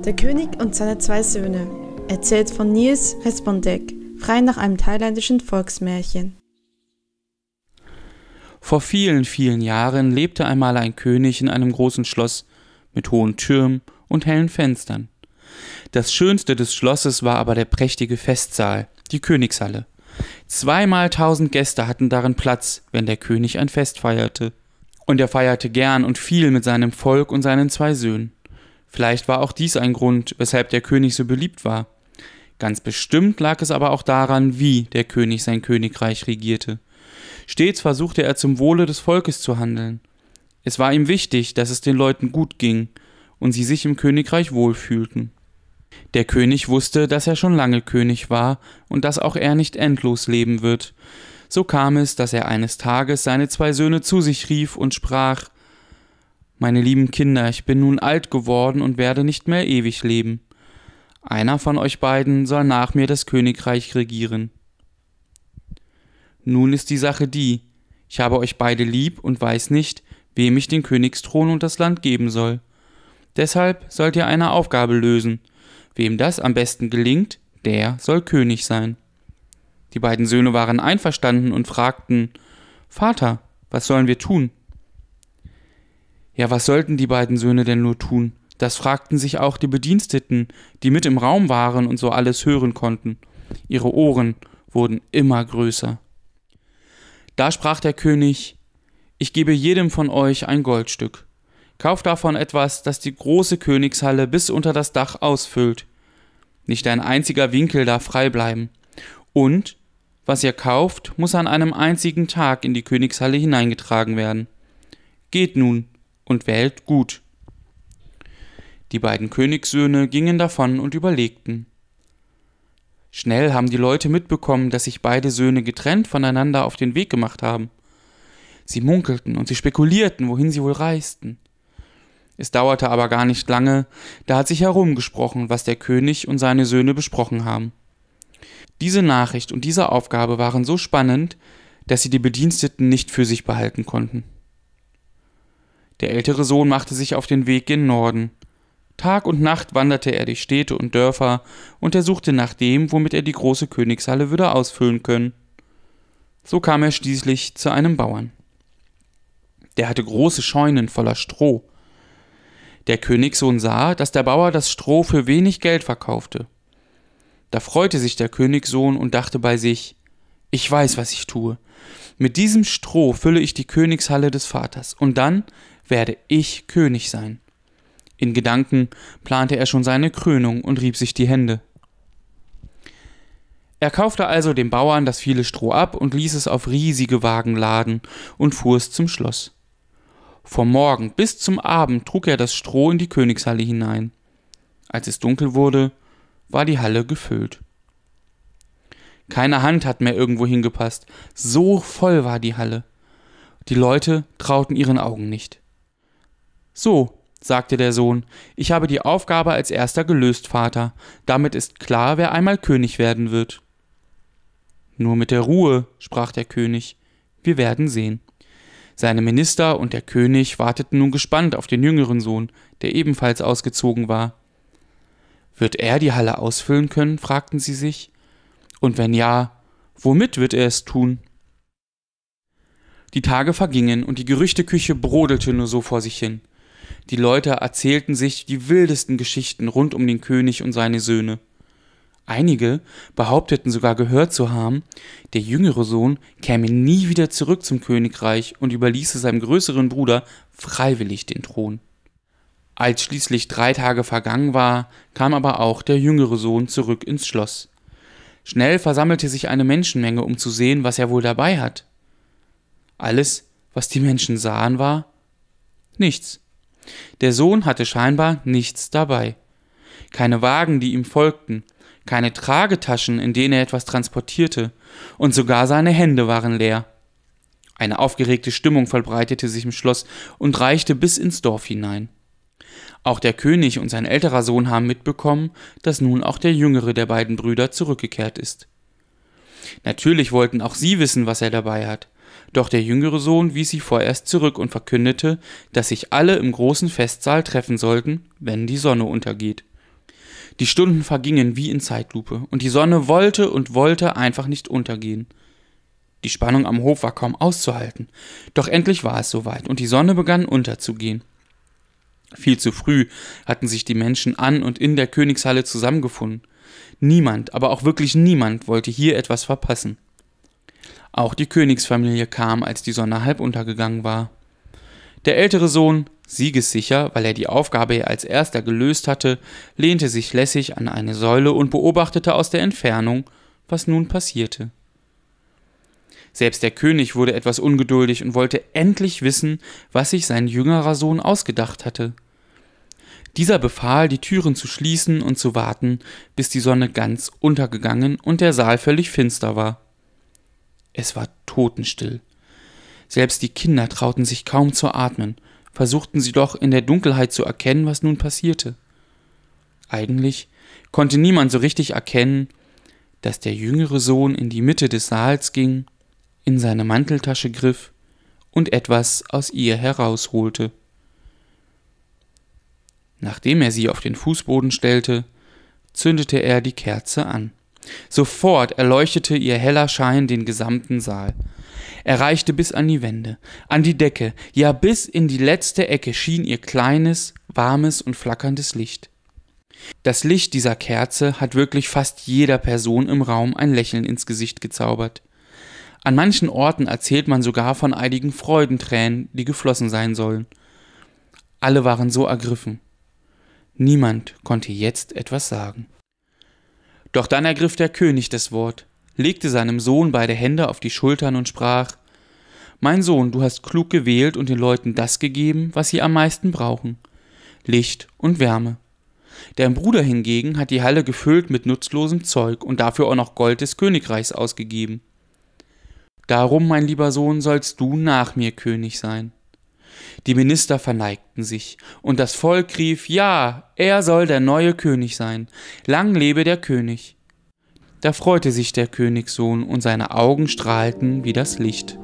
Der König und seine zwei Söhne. Erzählt von Nils Hesbondek, frei nach einem thailändischen Volksmärchen. Vor vielen, vielen Jahren lebte einmal ein König in einem großen Schloss mit hohen Türmen und hellen Fenstern. Das Schönste des Schlosses war aber der prächtige Festsaal, die Königshalle. Zweimal tausend Gäste hatten darin Platz, wenn der König ein Fest feierte. Und er feierte gern und viel mit seinem Volk und seinen zwei Söhnen. Vielleicht war auch dies ein Grund, weshalb der König so beliebt war. Ganz bestimmt lag es aber auch daran, wie der König sein Königreich regierte. Stets versuchte er zum Wohle des Volkes zu handeln. Es war ihm wichtig, dass es den Leuten gut ging, und sie sich im Königreich wohlfühlten. Der König wusste, dass er schon lange König war und dass auch er nicht endlos leben wird. So kam es, dass er eines Tages seine zwei Söhne zu sich rief und sprach Meine lieben Kinder, ich bin nun alt geworden und werde nicht mehr ewig leben. Einer von euch beiden soll nach mir das Königreich regieren. Nun ist die Sache die, ich habe euch beide lieb und weiß nicht, wem ich den Königsthron und das Land geben soll. Deshalb sollt ihr eine Aufgabe lösen. Wem das am besten gelingt, der soll König sein. Die beiden Söhne waren einverstanden und fragten Vater, was sollen wir tun? Ja, was sollten die beiden Söhne denn nur tun? Das fragten sich auch die Bediensteten, die mit im Raum waren und so alles hören konnten. Ihre Ohren wurden immer größer. Da sprach der König Ich gebe jedem von euch ein Goldstück. Kauf davon etwas, das die große Königshalle bis unter das Dach ausfüllt. Nicht ein einziger Winkel darf frei bleiben. Und was ihr kauft, muss an einem einzigen Tag in die Königshalle hineingetragen werden. Geht nun und wählt gut. Die beiden Königssöhne gingen davon und überlegten. Schnell haben die Leute mitbekommen, dass sich beide Söhne getrennt voneinander auf den Weg gemacht haben. Sie munkelten und sie spekulierten, wohin sie wohl reisten. Es dauerte aber gar nicht lange, da hat sich herumgesprochen, was der König und seine Söhne besprochen haben. Diese Nachricht und diese Aufgabe waren so spannend, dass sie die Bediensteten nicht für sich behalten konnten. Der ältere Sohn machte sich auf den Weg gen Norden. Tag und Nacht wanderte er durch Städte und Dörfer und er suchte nach dem, womit er die große Königshalle würde ausfüllen können. So kam er schließlich zu einem Bauern. Der hatte große Scheunen voller Stroh, der Königssohn sah, dass der Bauer das Stroh für wenig Geld verkaufte. Da freute sich der Königssohn und dachte bei sich Ich weiß, was ich tue. Mit diesem Stroh fülle ich die Königshalle des Vaters, und dann werde ich König sein. In Gedanken plante er schon seine Krönung und rieb sich die Hände. Er kaufte also dem Bauern das viele Stroh ab und ließ es auf riesige Wagen laden und fuhr es zum Schloss. Vom Morgen bis zum Abend trug er das Stroh in die Königshalle hinein. Als es dunkel wurde, war die Halle gefüllt. Keine Hand hat mehr irgendwo hingepasst, so voll war die Halle. Die Leute trauten ihren Augen nicht. So, sagte der Sohn, ich habe die Aufgabe als erster gelöst, Vater. Damit ist klar, wer einmal König werden wird. Nur mit der Ruhe, sprach der König, wir werden sehen. Seine Minister und der König warteten nun gespannt auf den jüngeren Sohn, der ebenfalls ausgezogen war. Wird er die Halle ausfüllen können? fragten sie sich. Und wenn ja, womit wird er es tun? Die Tage vergingen und die Gerüchteküche brodelte nur so vor sich hin. Die Leute erzählten sich die wildesten Geschichten rund um den König und seine Söhne. Einige behaupteten sogar gehört zu haben, der jüngere Sohn käme nie wieder zurück zum Königreich und überließe seinem größeren Bruder freiwillig den Thron. Als schließlich drei Tage vergangen war, kam aber auch der jüngere Sohn zurück ins Schloss. Schnell versammelte sich eine Menschenmenge, um zu sehen, was er wohl dabei hat. Alles, was die Menschen sahen, war nichts. Der Sohn hatte scheinbar nichts dabei. Keine Wagen, die ihm folgten, keine Tragetaschen, in denen er etwas transportierte, und sogar seine Hände waren leer. Eine aufgeregte Stimmung verbreitete sich im Schloss und reichte bis ins Dorf hinein. Auch der König und sein älterer Sohn haben mitbekommen, dass nun auch der jüngere der beiden Brüder zurückgekehrt ist. Natürlich wollten auch sie wissen, was er dabei hat, doch der jüngere Sohn wies sie vorerst zurück und verkündete, dass sich alle im großen Festsaal treffen sollten, wenn die Sonne untergeht. Die Stunden vergingen wie in Zeitlupe, und die Sonne wollte und wollte einfach nicht untergehen. Die Spannung am Hof war kaum auszuhalten, doch endlich war es soweit, und die Sonne begann unterzugehen. Viel zu früh hatten sich die Menschen an und in der Königshalle zusammengefunden. Niemand, aber auch wirklich niemand wollte hier etwas verpassen. Auch die Königsfamilie kam, als die Sonne halb untergegangen war. Der ältere Sohn Siegessicher, weil er die Aufgabe als erster gelöst hatte, lehnte sich lässig an eine Säule und beobachtete aus der Entfernung, was nun passierte. Selbst der König wurde etwas ungeduldig und wollte endlich wissen, was sich sein jüngerer Sohn ausgedacht hatte. Dieser befahl, die Türen zu schließen und zu warten, bis die Sonne ganz untergegangen und der Saal völlig finster war. Es war totenstill. Selbst die Kinder trauten sich kaum zu atmen, versuchten sie doch in der Dunkelheit zu erkennen, was nun passierte. Eigentlich konnte niemand so richtig erkennen, dass der jüngere Sohn in die Mitte des Saals ging, in seine Manteltasche griff und etwas aus ihr herausholte. Nachdem er sie auf den Fußboden stellte, zündete er die Kerze an. Sofort erleuchtete ihr heller Schein den gesamten Saal. Er reichte bis an die Wände, an die Decke, ja bis in die letzte Ecke schien ihr kleines, warmes und flackerndes Licht. Das Licht dieser Kerze hat wirklich fast jeder Person im Raum ein Lächeln ins Gesicht gezaubert. An manchen Orten erzählt man sogar von einigen Freudentränen, die geflossen sein sollen. Alle waren so ergriffen. Niemand konnte jetzt etwas sagen. Doch dann ergriff der König das Wort, legte seinem Sohn beide Hände auf die Schultern und sprach Mein Sohn, du hast klug gewählt und den Leuten das gegeben, was sie am meisten brauchen Licht und Wärme. Dein Bruder hingegen hat die Halle gefüllt mit nutzlosem Zeug und dafür auch noch Gold des Königreichs ausgegeben. Darum, mein lieber Sohn, sollst du nach mir König sein. Die Minister verneigten sich, und das Volk rief, ja, er soll der neue König sein, lang lebe der König. Da freute sich der Königssohn, und seine Augen strahlten wie das Licht.